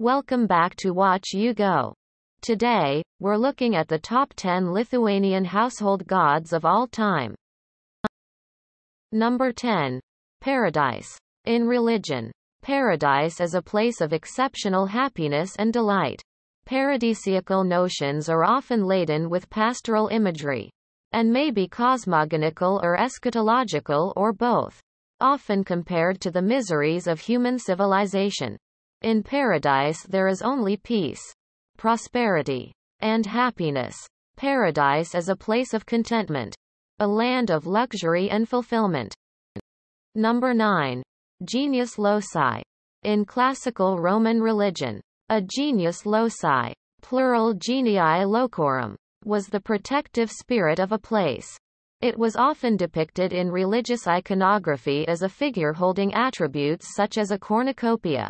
Welcome back to Watch You Go. Today, we're looking at the top 10 Lithuanian household gods of all time. Number 10. Paradise. In religion, paradise is a place of exceptional happiness and delight. Paradisiacal notions are often laden with pastoral imagery and may be cosmogonical or eschatological or both, often compared to the miseries of human civilization. In paradise there is only peace, prosperity, and happiness. Paradise is a place of contentment, a land of luxury and fulfillment. Number 9. Genius loci. In classical Roman religion, a genius loci, plural genii locorum, was the protective spirit of a place. It was often depicted in religious iconography as a figure holding attributes such as a cornucopia,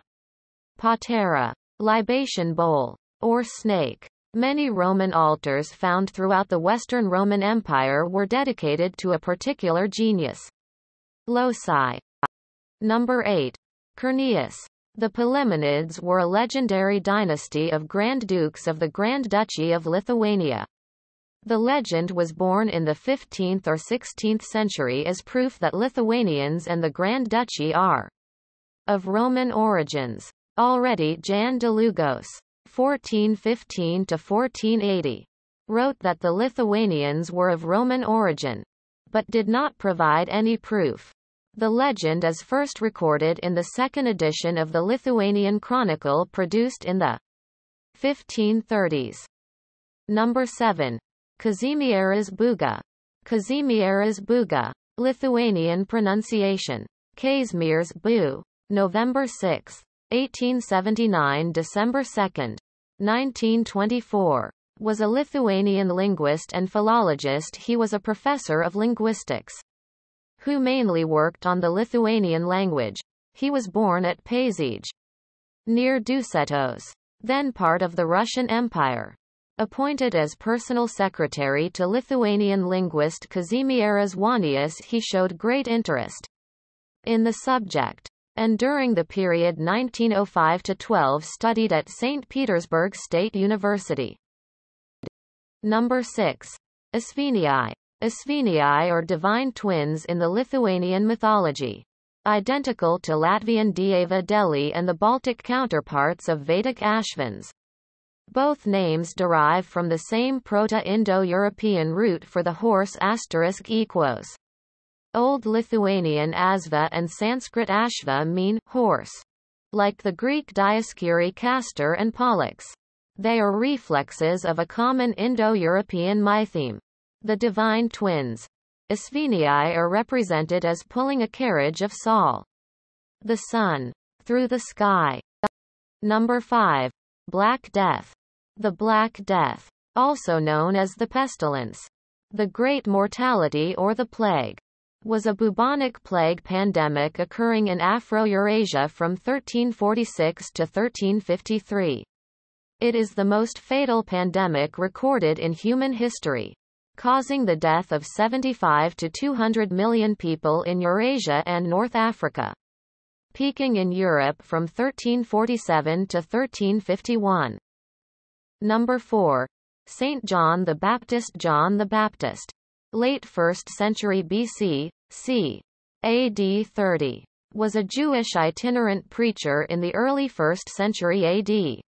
Patera. Libation bowl. Or snake. Many Roman altars found throughout the Western Roman Empire were dedicated to a particular genius. Loci. Number 8. Cerneus. The Pellemenids were a legendary dynasty of Grand Dukes of the Grand Duchy of Lithuania. The legend was born in the 15th or 16th century as proof that Lithuanians and the Grand Duchy are of Roman origins. Already Jan de Lugos, 1415 to 1480, wrote that the Lithuanians were of Roman origin, but did not provide any proof. The legend is first recorded in the second edition of the Lithuanian Chronicle produced in the 1530s. Number 7. Kazimieras Buga. Kazimieras Buga. Lithuanian pronunciation. Kazmirs Bu. November 6. 1879 December 2, 1924. Was a Lithuanian linguist and philologist he was a professor of linguistics. Who mainly worked on the Lithuanian language. He was born at Paysage. Near Dusetos. Then part of the Russian Empire. Appointed as personal secretary to Lithuanian linguist Kazimieras Wanius he showed great interest in the subject and during the period 1905-12 studied at St. Petersburg State University. Number 6. Asveni, Asveni, are divine twins in the Lithuanian mythology. Identical to Latvian Dieva Deli and the Baltic counterparts of Vedic Ashvins. Both names derive from the same Proto-Indo-European root for the horse asterisk equos. Old Lithuanian asva and Sanskrit ashva mean horse. Like the Greek dioscuri castor and pollux. They are reflexes of a common Indo-European mytheme. The divine twins. Isvinii are represented as pulling a carriage of Saul. The sun. Through the sky. Number 5. Black Death. The Black Death. Also known as the pestilence. The great mortality or the plague was a bubonic plague pandemic occurring in Afro-Eurasia from 1346 to 1353. It is the most fatal pandemic recorded in human history, causing the death of 75 to 200 million people in Eurasia and North Africa. Peaking in Europe from 1347 to 1351. Number 4. St. John the Baptist John the Baptist late 1st century BC, c. AD 30, was a Jewish itinerant preacher in the early 1st century AD.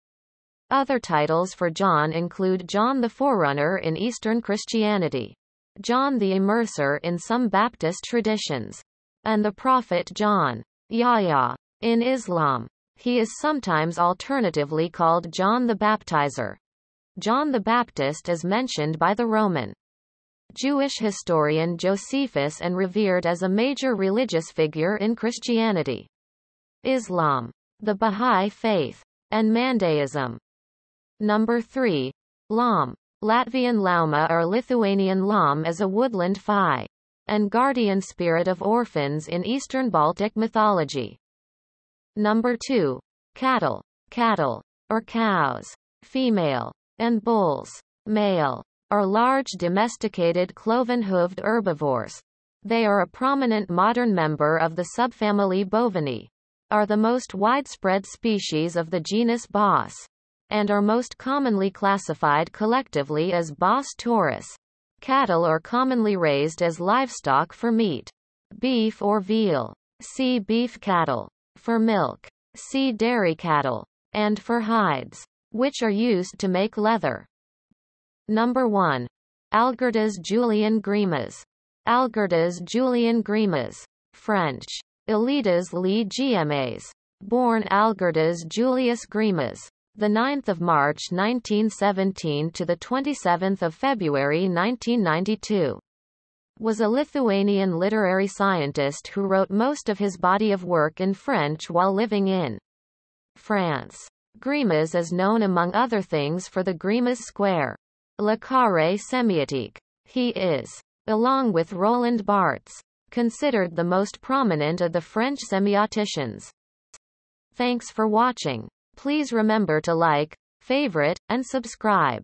Other titles for John include John the Forerunner in Eastern Christianity, John the Immerser in some Baptist traditions, and the prophet John, Yahya, in Islam. He is sometimes alternatively called John the Baptizer. John the Baptist is mentioned by the Roman Jewish historian Josephus and revered as a major religious figure in Christianity, Islam, the Baha'i Faith, and Mandaism. Number 3. Lam. Latvian Lāma or Lithuanian lam is a woodland fi and guardian spirit of orphans in Eastern Baltic mythology. Number 2. Cattle. Cattle, or cows, female, and bulls, male, are large domesticated cloven-hooved herbivores. They are a prominent modern member of the subfamily Bovini. are the most widespread species of the genus Bos, and are most commonly classified collectively as Bos taurus. Cattle are commonly raised as livestock for meat. Beef or veal. See beef cattle. For milk. See dairy cattle. And for hides, which are used to make leather. Number 1. Algirdas Julian Grimas. Algirdas Julian Grimas. French. Elitas Lee GMAs. Born Algirdas Julius Grimas. The 9th of March 1917 to the 27th of February 1992 was a Lithuanian literary scientist who wrote most of his body of work in French while living in France. Grimas is known among other things for the Grimas Square. Le Carré Semiotique. He is, along with Roland Barthes, considered the most prominent of the French semioticians. Thanks for watching. Please remember to like, favorite, and subscribe.